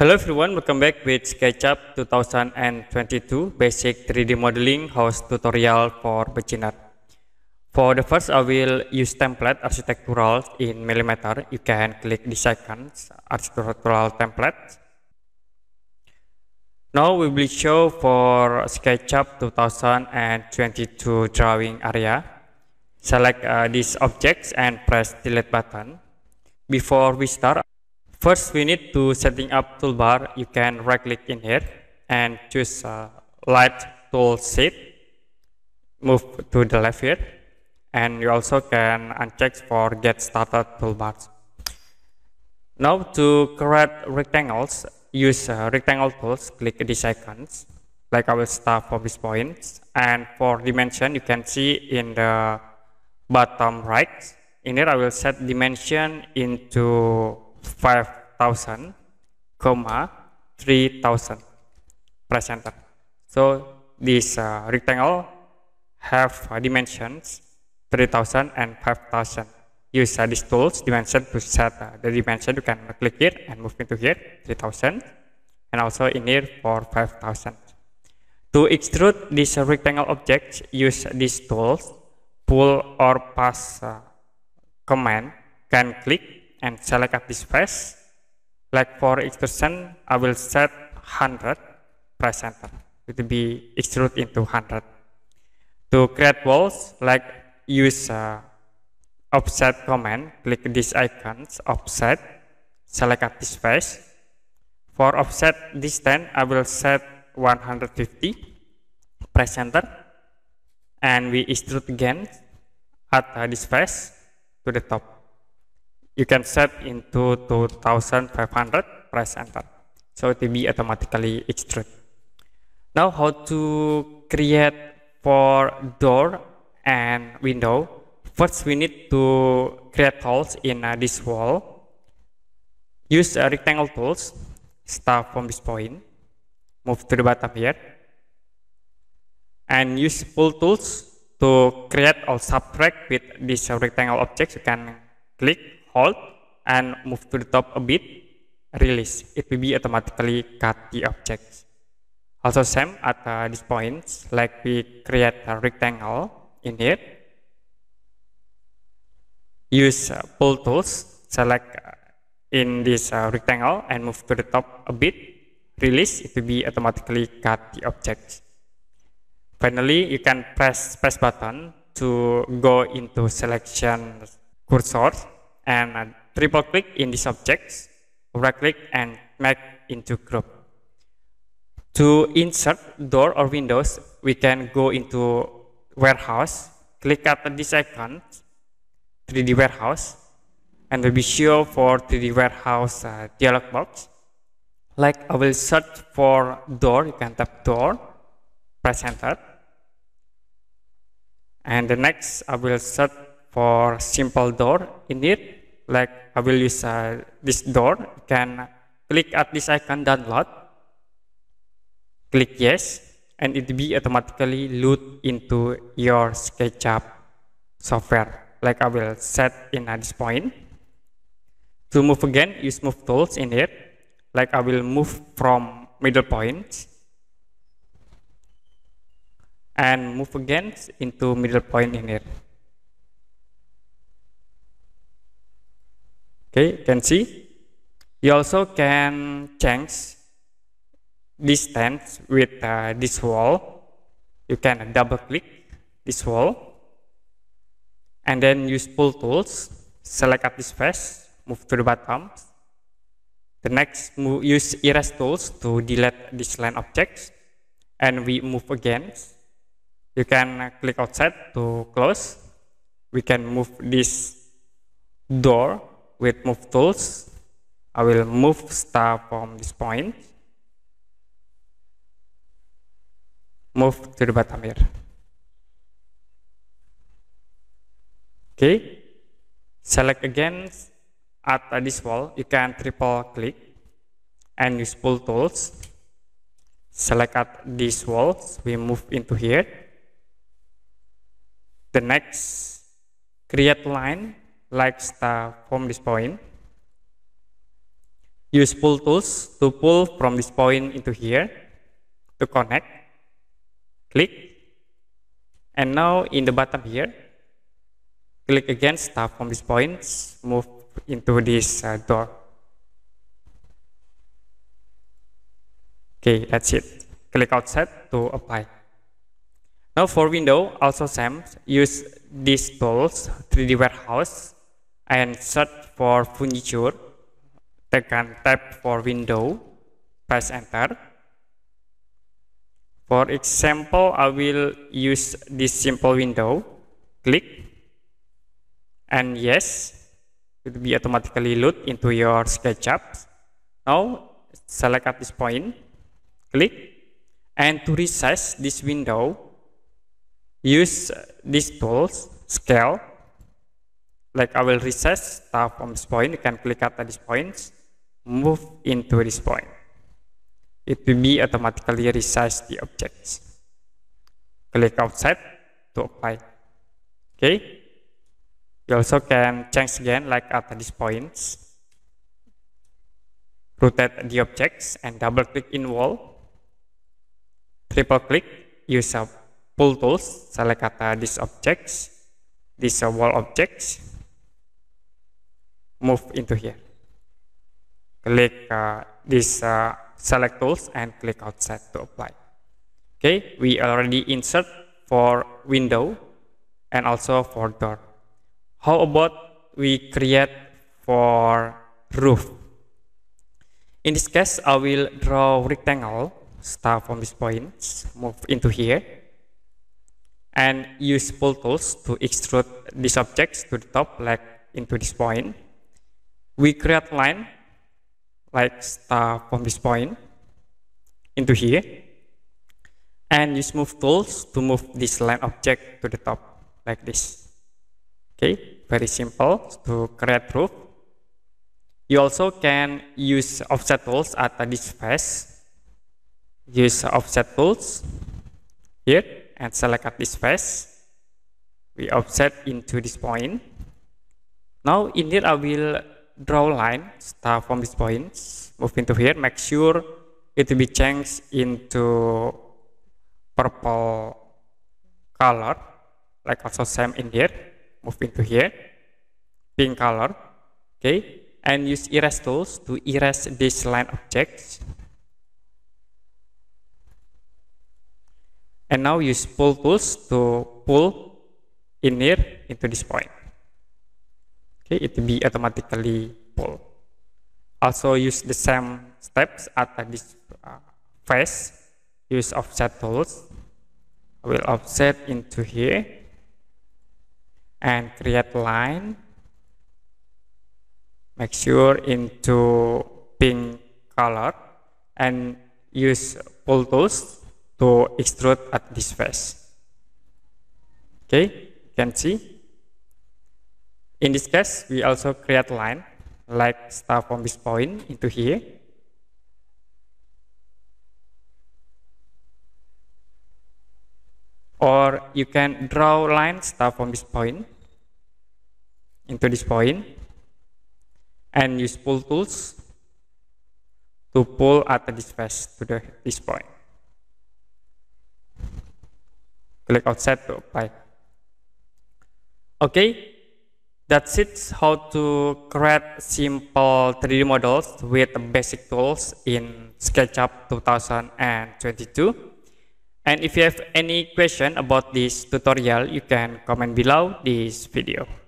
Hello everyone, welcome back with SketchUp 2022 Basic 3D Modeling House Tutorial for Beginner. For the first, I will use template architectural in millimeter. You can click the second architectural template. Now we will show for SketchUp 2022 drawing area. Select uh, these objects and press delete button. Before we start, First, we need to setting up toolbar. You can right click in here and choose uh, light tool set. Move to the left here. And you also can uncheck for get started toolbars. Now to create rectangles, use uh, rectangle tools, click these icons. Like I will start from this And for dimension, you can see in the bottom right. In here, I will set dimension into 5,000 comma 3,000 presented. So this uh, rectangle have uh, dimensions 3,000 and 5,000. Use uh, these tools dimension to set uh, the dimension. You can click here and move into here 3,000 and also in here for 5,000. To extrude this rectangle object, use these tools. Pull or pass uh, command. Can click and select at this face. Like for extrusion, I will set 100, press enter. It will be extrude into 100. To create walls, like use uh, offset command, click this icons, offset, select at this face. For offset distance, I will set 150, press enter, and we extrude again at uh, this face to the top you can set into 2500 press enter so it will be automatically extrude now how to create for door and window first we need to create holes in uh, this wall use uh, rectangle tools start from this point move to the bottom here and use pull tools to create or subtract with this uh, rectangle object you can click alt and move to the top a bit, release. It will be automatically cut the objects. Also same at uh, this point, like we create a rectangle in it. Use uh, pull tools, select uh, in this uh, rectangle and move to the top a bit, release, it will be automatically cut the objects. Finally, you can press press button to go into selection cursor and triple click in the objects, right click and make into group. To insert door or windows, we can go into warehouse, click at this icon, 3D warehouse, and we will be sure for 3D warehouse uh, dialog box. Like I will search for door, you can tap door, press enter. And the next I will search for simple door in it like I will use uh, this door you can click at this icon download click yes and it be automatically load into your SketchUp software like I will set in at this point to move again use move tools in it like I will move from middle point and move again into middle point in it Okay, you can see. You also can change distance with uh, this wall. You can double click this wall. And then use pull tools. Select up this face, move to the bottom. The next, move, use erase tools to delete this line objects. And we move again. You can uh, click outside to close. We can move this door with move tools, I will move star from this point, move to the bottom here. Okay, select again at this wall, you can triple click and use pull tools. Select at this wall. we move into here. The next, create line like start from this point. Use pull tools to pull from this point into here to connect. Click. And now in the bottom here, click again start from this point, move into this uh, door. Okay, that's it. Click outside to apply. Now for window, also same, use these tools, 3D warehouse, and search for furniture. They can for window, press enter. For example, I will use this simple window. Click and yes, it will be automatically load into your SketchUp. Now select at this point, click and to resize this window, use this tools, scale like I will recess start from this point, you can click at this point, move into this point. It will be automatically resize the objects. Click outside to apply. Okay. You also can change again like at this point. Rotate the objects and double click in wall. Triple click, use a pull tools, select at this objects, these wall objects, move into here. Click uh, this uh, select tools and click outside to apply. Okay, we already insert for window and also for door. How about we create for roof? In this case, I will draw rectangle, start from this point, move into here, and use pull tools to extrude these objects to the top, like into this point we create line like start from this point into here and use move tools to move this line object to the top like this okay very simple to create proof you also can use offset tools at this face use offset tools here and select at this face we offset into this point now in here i will draw line, start from this point, move into here, make sure it will be changed into purple color, like also same in here, move into here, pink color, okay, and use erase tools to erase this line objects. And now use pull tools to pull in here into this point. okay, it be automatically pull. Also use the same steps at this uh, phase, use offset tools. I will offset into here and create line. Make sure into pink color and use pull tools to extrude at this face. Okay, you can see In this case, we also create line like start from this point into here. Or you can draw line start from this point into this point and use pull tools to pull at this face to the, this point. Click outside to apply. Okay, That's it, how to create simple 3D models with basic tools in SketchUp 2022. And if you have any question about this tutorial, you can comment below this video.